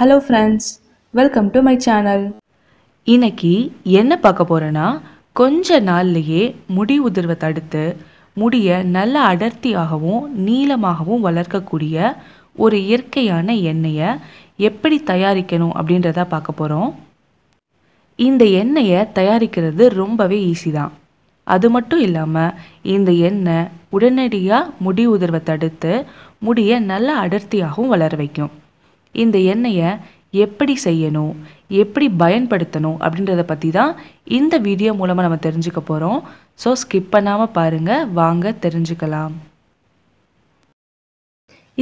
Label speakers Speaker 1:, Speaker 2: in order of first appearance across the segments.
Speaker 1: hello friends welcome to my channel இன்னைக்கு என்ன பார்க்க போகிறேன்னா கொஞ்ச நாள்லையே முடி உதிர்வை தடுத்து முடியை நல்ல அடர்த்தியாகவும் நீளமாகவும் வளர்க்கக்கூடிய ஒரு இயற்கையான எண்ணெயை எப்படி தயாரிக்கணும் அப்படின்றத பார்க்க போகிறோம் இந்த எண்ணெயை தயாரிக்கிறது ரொம்பவே ஈஸி தான் அது மட்டும் இல்லாமல் இந்த எண்ணெய் உடனடியாக முடி உதிர்வை தடுத்து முடியை நல்ல அடர்த்தியாகவும் வளர வைக்கும் இந்த எண்ணெயை எப்படி செய்யணும் எப்படி பயன்படுத்தணும் அப்படின்றத பற்றி தான் இந்த வீடியோ மூலமாக நம்ம தெரிஞ்சுக்க போகிறோம் ஸோ ஸ்கிப் பண்ணாமல் பாருங்கள் வாங்க தெரிஞ்சுக்கலாம்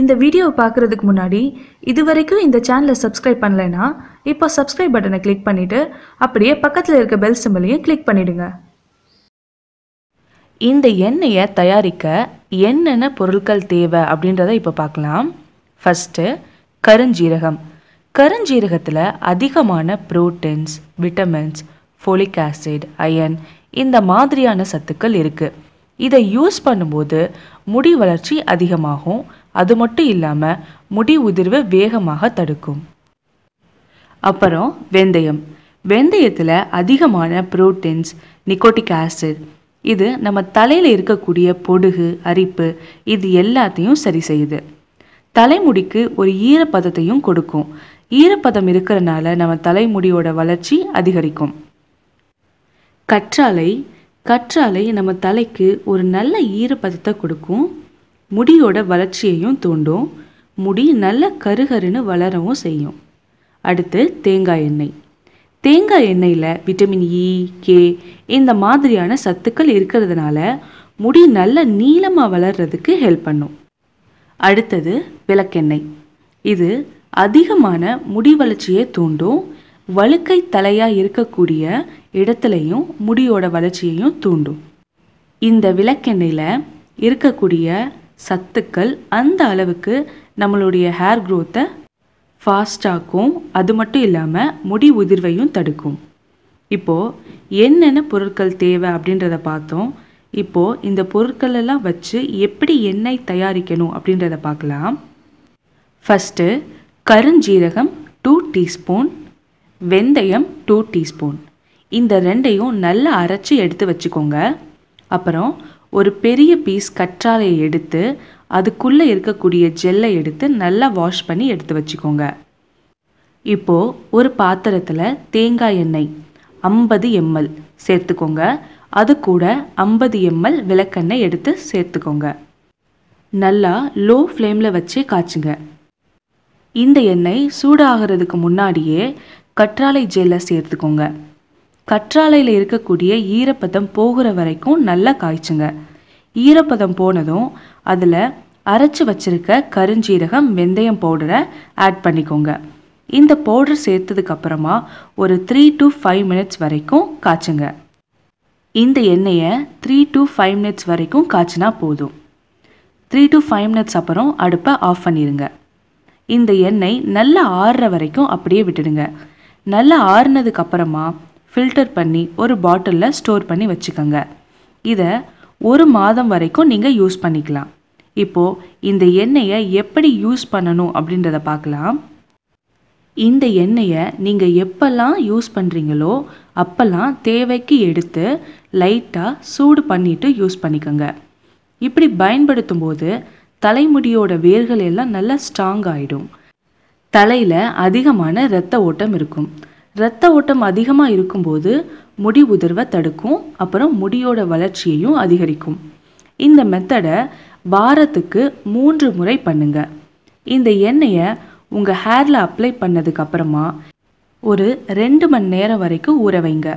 Speaker 1: இந்த வீடியோவை பார்க்குறதுக்கு முன்னாடி இது வரைக்கும் இந்த சேனலை சப்ஸ்கிரைப் பண்ணலைன்னா இப்போ சப்ஸ்கிரைப் பட்டனை கிளிக் பண்ணிவிட்டு அப்படியே பக்கத்தில் இருக்க பெல் சிம்பிளையும் கிளிக் பண்ணிவிடுங்க இந்த எண்ணெயை தயாரிக்க என்னென்ன பொருட்கள் தேவை அப்படின்றத இப்போ பார்க்கலாம் ஃபஸ்ட்டு கருஞ்சீரகம் கருஞ்சீரகத்தில் அதிகமான proteins vitamins folic acid iron இந்த மாதிரியான சத்துக்கள் இருக்குது இதை யூஸ் பண்ணும்போது முடி வளர்ச்சி அதிகமாகும் அது மட்டும் இல்லாமல் முடி உதிர்வு வேகமாக தடுக்கும் அப்புறம் வெந்தயம் வெந்தயத்தில் அதிகமான புரோட்டீன்ஸ் நிக்கோட்டிக் ஆசிட் இது நம்ம தலையில் இருக்கக்கூடிய பொடுகு அரிப்பு இது எல்லாத்தையும் சரி செய்யுது தலைமுடிக்கு ஒரு ஈரப்பதத்தையும் கொடுக்கும் ஈரப்பதம் இருக்கிறனால நம்ம தலைமுடியோட வளர்ச்சி அதிகரிக்கும் கற்றாழை கற்றாழை நம்ம தலைக்கு ஒரு நல்ல ஈரப்பதத்தை கொடுக்கும் முடியோட வளர்ச்சியையும் தூண்டும் முடி நல்ல கருகருன்னு வளரவும் செய்யும் அடுத்து தேங்காய் எண்ணெய் தேங்காய் எண்ணெயில் விட்டமின் இ e, கே இந்த மாதிரியான சத்துக்கள் இருக்கிறதுனால முடி நல்ல நீளமாக வளர்கிறதுக்கு ஹெல்ப் பண்ணும் அடுத்தது விளக்கெண்ணெய் இது அதிகமான முடி வளர்ச்சியை தூண்டும் வழுக்கை தலையாக இருக்கக்கூடிய இடத்துலையும் முடியோட வளர்ச்சியையும் தூண்டும் இந்த விளக்கெண்ணெயில் இருக்கக்கூடிய சத்துக்கள் அந்த அளவுக்கு நம்மளுடைய ஹேர் க்ரோத்தை ஃபாஸ்டாக்கும் அது மட்டும் இல்லாமல் முடி உதிர்வையும் தடுக்கும் இப்போது என்னென்ன பொருட்கள் தேவை அப்படின்றத பார்த்தோம் இப்போது இந்த பொருட்களெல்லாம் வச்சு எப்படி எண்ணெய் தயாரிக்கணும் அப்படின்றத பார்க்கலாம் ஃபஸ்ட்டு கருஞ்சீரகம் டூ டீஸ்பூன் வெந்தயம் டூ டீஸ்பூன் இந்த ரெண்டையும் நல்லா அரைச்சி எடுத்து வச்சுக்கோங்க அப்புறம் ஒரு பெரிய பீஸ் கற்றாழையை எடுத்து அதுக்குள்ளே இருக்கக்கூடிய ஜெல்லை எடுத்து நல்லா வாஷ் பண்ணி எடுத்து வச்சுக்கோங்க இப்போது ஒரு பாத்திரத்தில் தேங்காய் எண்ணெய் ஐம்பது எம்எல் சேர்த்துக்கோங்க அது கூட ஐம்பது எம்எல் விளக்கெண்ணெய் எடுத்து சேர்த்துக்கோங்க நல்லா லோ ஃப்ளேமில் வச்சு காய்ச்சுங்க இந்த எண்ணெய் சூடாகிறதுக்கு முன்னாடியே கற்றாழை ஜெல்லை சேர்த்துக்கோங்க கற்றாழையில் இருக்கக்கூடிய ஈரப்பதம் போகிற வரைக்கும் நல்லா காய்ச்சுங்க ஈரப்பதம் போனதும் அதில் அரைச்சி வச்சிருக்க கருஞ்சீரகம் வெந்தயம் பவுடரை ஆட் பண்ணிக்கோங்க இந்த பவுடர் சேர்த்ததுக்கப்புறமா ஒரு த்ரீ டு ஃபைவ் மினிட்ஸ் வரைக்கும் காய்ச்சுங்க இந்த எண்ணெயை த்ரீ டு ஃபைவ் மினிட்ஸ் வரைக்கும் காய்ச்சினா போதும் த்ரீ டு ஃபைவ் மினிட்ஸ் அப்புறம் அடுப்பை ஆஃப் பண்ணிடுங்க இந்த எண்ணெய் நல்லா ஆறுற வரைக்கும் அப்படியே விட்டுடுங்க நல்லா ஆறுனதுக்கு அப்புறமா ஃபில்டர் பண்ணி ஒரு பாட்டிலில் ஸ்டோர் பண்ணி வச்சுக்கோங்க இதை ஒரு மாதம் வரைக்கும் நீங்கள் யூஸ் பண்ணிக்கலாம் இப்போது இந்த எண்ணெயை எப்படி யூஸ் பண்ணணும் அப்படின்றத பார்க்கலாம் இந்த எண்ணெயை நீங்கள் எப்போல்லாம் யூஸ் பண்ணுறீங்களோ அப்போல்லாம் தேவைக்கு எடுத்து லைட்டாக சூடு பண்ணிவிட்டு யூஸ் பண்ணிக்கோங்க இப்படி பயன்படுத்தும் போது தலைமுடியோட வேர்கள் எல்லாம் நல்லா ஸ்ட்ராங் ஆகிடும் தலையில் அதிகமான இரத்த ஓட்டம் இருக்கும் இரத்த ஓட்டம் அதிகமாக இருக்கும்போது முடி உதிர்வை தடுக்கும் அப்புறம் முடியோட வளர்ச்சியையும் அதிகரிக்கும் இந்த மெத்தடை வாரத்துக்கு மூன்று முறை பண்ணுங்கள் இந்த எண்ணெயை உங்கள் ஹேரில் அப்ளை பண்ணதுக்கப்புறமா ஒரு ரெண்டு மணி நேரம் வரைக்கும் ஊற வைங்க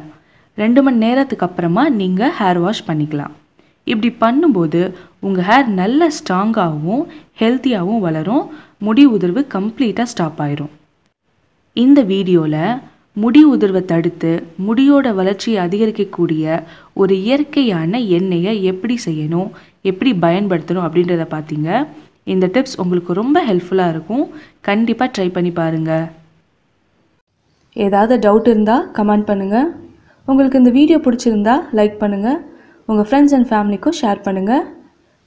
Speaker 1: ரெண்டு மணி நேரத்துக்கு அப்புறமா நீங்கள் ஹேர் வாஷ் பண்ணிக்கலாம் இப்படி பண்ணும்போது உங்கள் ஹேர் நல்ல ஸ்ட்ராங்காகவும் ஹெல்த்தியாகவும் வளரும் முடி உதிர்வு கம்ப்ளீட்டாக ஸ்டாப் ஆயிரும் இந்த வீடியோவில் முடி உதிர்வை தடுத்து முடியோட வளர்ச்சியை அதிகரிக்கக்கூடிய ஒரு இயற்கையான எண்ணெயை எப்படி செய்யணும் எப்படி பயன்படுத்தணும் அப்படின்றத பார்த்தீங்க இந்த டிப்ஸ் உங்களுக்கு ரொம்ப ஹெல்ப்ஃபுல்லாக இருக்கும் கண்டிப்பாக ட்ரை பண்ணி பாருங்கள் ஏதாவது டவுட் இருந்தால் கமெண்ட் பண்ணுங்கள் உங்களுக்கு இந்த வீடியோ பிடிச்சிருந்தா லைக் பண்ணுங்கள் உங்கள் ஃப்ரெண்ட்ஸ் அண்ட் ஃபேமிலிக்கும் ஷேர் பண்ணுங்கள்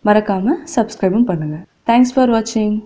Speaker 1: மறக்காமல் சப்ஸ்கிரைபும் பண்ணுங்கள் தேங்க்ஸ் ஃபார் வாட்சிங்